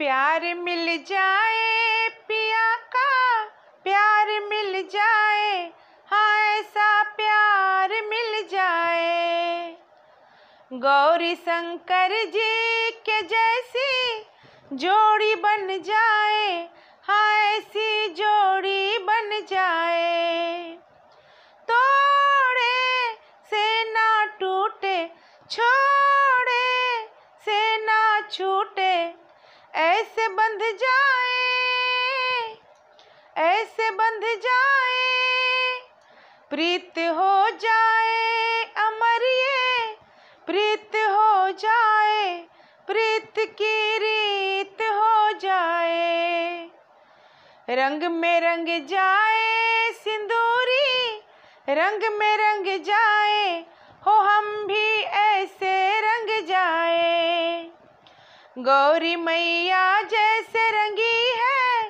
प्यार मिल जाए पिया का प्यार मिल जाए हाँ ऐसा प्यार मिल जाए गौरी शंकर जी के जैसी जोड़ी बन जाए हाँ ऐसी जोड़ी बन जाए तोड़े से ना टूटे छोड़े से ना छूटे ऐसे बंध जाए ऐसे बंध जाए प्रीत हो जाए अमर ये प्रीत हो जाए प्रीत की रीत हो जाए रंग में रंग जाए सिंदूरी रंग में रंग जाए हो हम भी ऐसे रंग जाए गौरी मैया जैसे रंगी है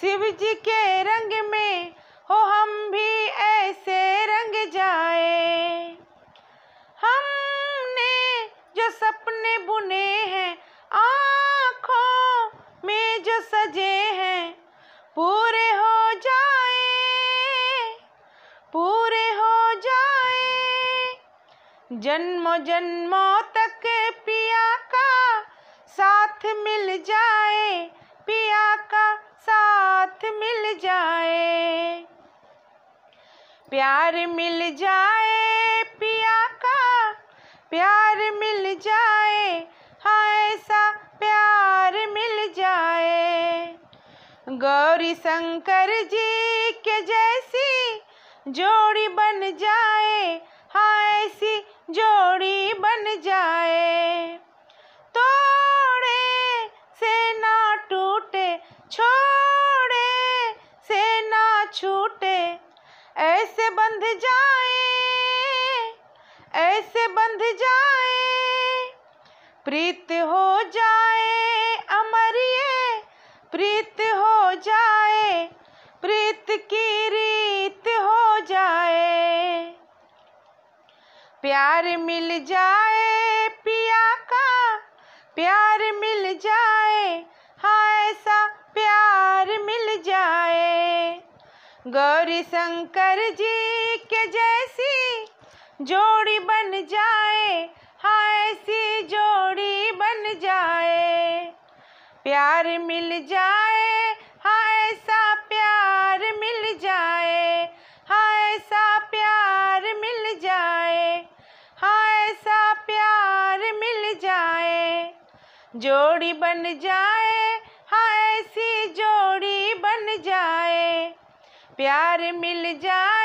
शिव जी के रंग में हो हम भी ऐसे रंग जाए हमने जो सपने बुने हैं आँखों में जो सजे हैं पूरे हो जाए पूरे हो जाए जन्म जन्मों साथ मिल जाए पिया का साथ मिल जाए प्यार मिल जाए पिया का प्यार मिल जाए हाँ ऐसा प्यार मिल जाए गौरी शंकर जी के जैसी जोड़ी बन जाए हाँ बंध जाए ऐसे बंध जाए प्रीत हो जाए अमर ये प्रीत हो जाए प्रीत की रीत हो जाए प्यार मिल जाए पिया का प्यार मिल जाए हाँ ऐसा प्यार मिल जाए गौरी शंकर जी जैसी जोड़ी बन जाए हाँ ऐसी जोड़ी बन जाए प्यार मिल जाए हाँ ऐसा प्यार मिल जाए हाँ ऐसा प्यार मिल जाए हाँ ऐसा प्यार मिल जाए जोड़ी बन जाए हाँ ऐसी जोड़ी बन जाए प्यार मिल जाए